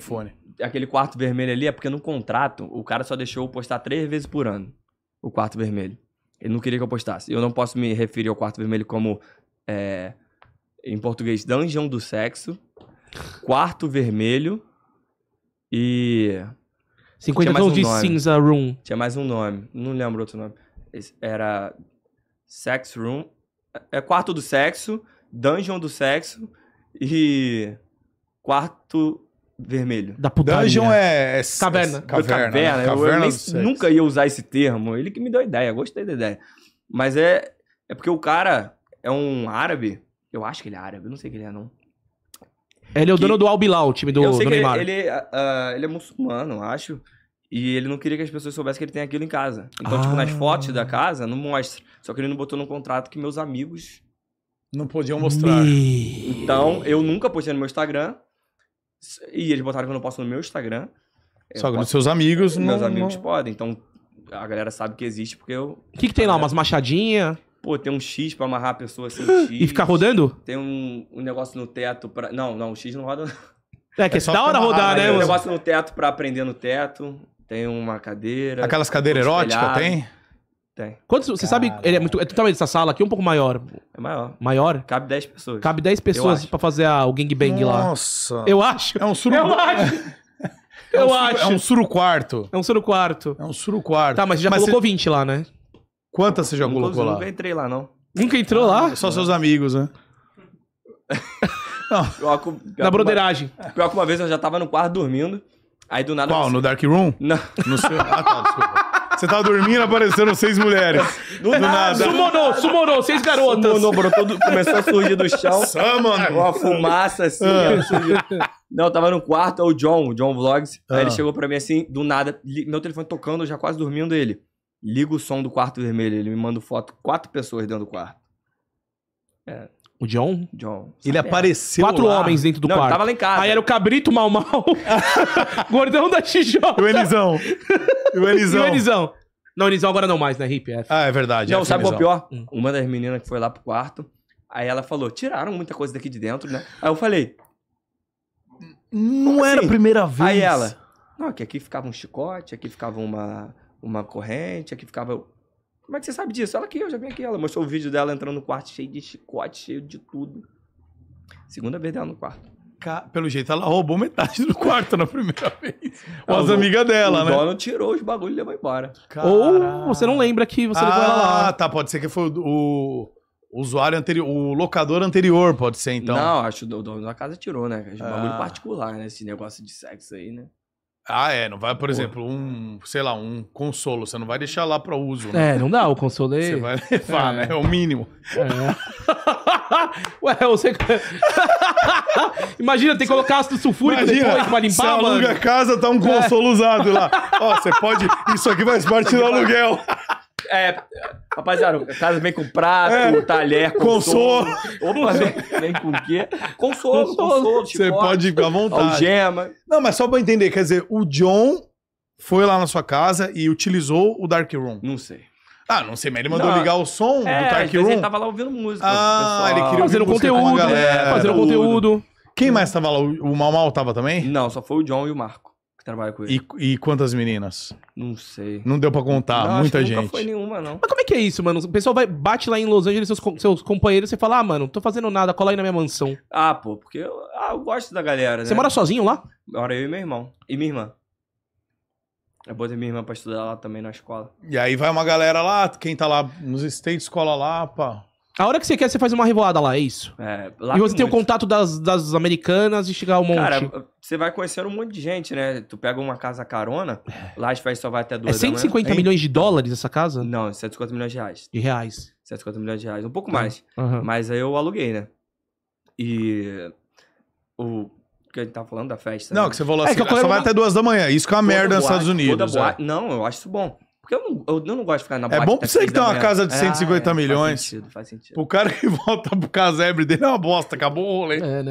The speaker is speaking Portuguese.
fone. Aquele quarto vermelho ali é porque no contrato o cara só deixou eu postar três vezes por ano o quarto vermelho. Ele não queria que eu postasse. Eu não posso me referir ao quarto vermelho como, é, em português, Dungeon do Sexo, quarto vermelho e... 50 tons um de cinza room. Tinha mais um nome, não lembro outro nome. Era Sex Room, é, é quarto do sexo, Dungeon do sexo e quarto vermelho. Da putaria. Dungeon é... é, é caverna. Caverna. Né? Né? caverna, caverna eu, nem é nunca ia usar esse termo. Ele que me deu a ideia. Gostei da ideia. Mas é... É porque o cara é um árabe. Eu acho que ele é árabe. Não sei que ele é, não. Ele é o que... dono do Al Bilal, o time do, eu sei do que Neymar. Ele, ele, uh, ah, ah, ele é muçulmano, acho. E ele não queria que as pessoas soubessem que ele tem aquilo em casa. Então, ah. tipo, nas ah. fotos da casa, não mostra. Só que ele não botou no contrato que meus amigos... Não podiam mostrar. Me... Então, eu nunca postei no meu Instagram. E eles botaram que eu não posso no meu Instagram. Só que nos seus amigos Meus não... amigos podem, então a galera sabe que existe porque eu... O que, que tem lá? Umas machadinhas? Pô, tem um X pra amarrar a pessoa sem assim, X. E ficar rodando? Tem um, um negócio no teto pra... Não, não, o X não roda... É que é, é da hora rodar, né? É. Tem um negócio no teto pra aprender no teto. Tem uma cadeira. Aquelas cadeiras eróticas tem? Tem. Quantos, você sabe, ele é muito, é sala aqui, um pouco maior. É maior. Maior? Cabe 10 pessoas. Cabe 10 pessoas pra fazer a, o gangbang lá. Nossa. Eu acho. É um suru. Eu acho. Eu é um, é acho. É um suru quarto. É um quarto. É um quarto. Tá, mas você já mas colocou você... 20 lá, né? Quantas você já não colocou lá? Nunca entrei lá, não. Nunca entrou ah, lá? Só não. seus amigos, né? não. Pior, pior Na broderagem. Pior que uma vez eu já tava no quarto dormindo. Aí do nada. Qual? Você... No Dark Room? Não. No seu... Ah, tá, desculpa. Você tá dormindo, apareceram seis mulheres. Do, do nada. Sumonou, sumonou, seis garotas. Sumonou, brotou, do, começou a surgir do chão. Summoned. uma fumaça assim, ah. Não, eu tava no quarto, é o John, o John Vlogs. Ah. Aí ele ah. chegou pra mim assim, do nada, meu telefone tocando, eu já quase dormindo ele. Liga o som do quarto vermelho, ele me manda foto, quatro pessoas dentro do quarto. É, o John? John. Ele é. apareceu. Quatro lá. homens dentro do não, quarto. Ele tava lá em casa. Aí era o Cabrito Mal Mal. gordão da XJ. O Elisão. o Elisão. o Elisão. Não, Elisão agora não mais, né, Hip? É. Ah, é verdade. Não, é, sabe o é pior? Hum. Uma das meninas que foi lá pro quarto, aí ela falou: tiraram muita coisa daqui de dentro, né? Aí eu falei. Não assim, era a assim? primeira vez. Aí ela. Não, que aqui ficava um chicote, aqui ficava uma, uma corrente, aqui ficava. Como é que você sabe disso? Ela aqui, eu já vim aqui. Ela mostrou o vídeo dela entrando no quarto cheio de chicote, cheio de tudo. Segunda vez dela no quarto. Ca... Pelo jeito, ela roubou metade do quarto na primeira vez. Com as amigas dela, o né? O dono tirou os bagulhos e levou embora. Caraca. Ou você não lembra que você ah, levou ela lá. Ah, tá. Pode ser que foi o usuário anterior, o locador anterior, pode ser, então. Não, acho que o dono da casa tirou, né? Acho é ah. bagulho particular, né? Esse negócio de sexo aí, né? Ah, é, não vai, por exemplo, um, sei lá, um consolo, você não vai deixar lá para uso, né? É, não dá, o consolo aí. É- você vai levar, é. né? É o mínimo. É. Ué, você. Imagina, tem que colocar ácido sulfúrico Imagina, depois pra limpar. Se aluga a casa, tá um é. consolo é. usado lá. Ó, você pode. Isso aqui faz parte do aluguel. É, rapaziada, casa vem com prato, é. talher, consolo. consolo. Opa, vem, vem com o quê? Consolo, consolo. consolo Você tipo, pode ir à vontade. Algema. Não, mas só pra entender, quer dizer, o John foi lá na sua casa e utilizou o Dark Room. Não sei. Ah, não sei, mas ele mandou não. ligar o som é, do Dark Room. ele tava lá ouvindo música. Ah, ele queria fazer o conteúdo, né? fazer o conteúdo. Quem mais tava lá? O Mal Mal tava também? Não, só foi o John e o Marco que trabalha com ele. E, e quantas meninas? Não sei. Não deu pra contar, não, muita gente. Não foi nenhuma, não. Mas como é que é isso, mano? O pessoal vai, bate lá em Los Angeles, seus, seus companheiros, você fala, ah, mano, tô fazendo nada, cola aí na minha mansão. Ah, pô, porque eu, ah, eu gosto da galera, né? Você mora sozinho lá? mora eu e meu irmão. E minha irmã. Eu botei minha irmã pra estudar lá também na escola. E aí vai uma galera lá, quem tá lá nos estates, cola lá, pá. A hora que você quer, você faz uma revoada lá, é isso. É, lá e você tem muito. o contato das, das americanas e chegar um monte. Cara, você vai conhecer um monte de gente, né? Tu pega uma casa carona, é. lá as festas só vai até duas. É 150 manhã, né? milhões de dólares essa casa? Não, 150 milhões de reais. De reais. 150 milhões de reais, um pouco mais. Uhum. Mas aí eu aluguei, né? E o que a gente tava falando da festa. Não, né? que você falou é, assim, é, só vai até duas da manhã. Isso que é uma toda merda boate, nos Estados Unidos. É. Não, eu acho isso bom. Porque eu não, eu não gosto de ficar na é boate. É bom pra você que tem uma casa de 150 ah, é, milhões. Faz sentido, faz sentido. O cara que volta pro casebre dele é uma bosta, acabou o rolê. É, né?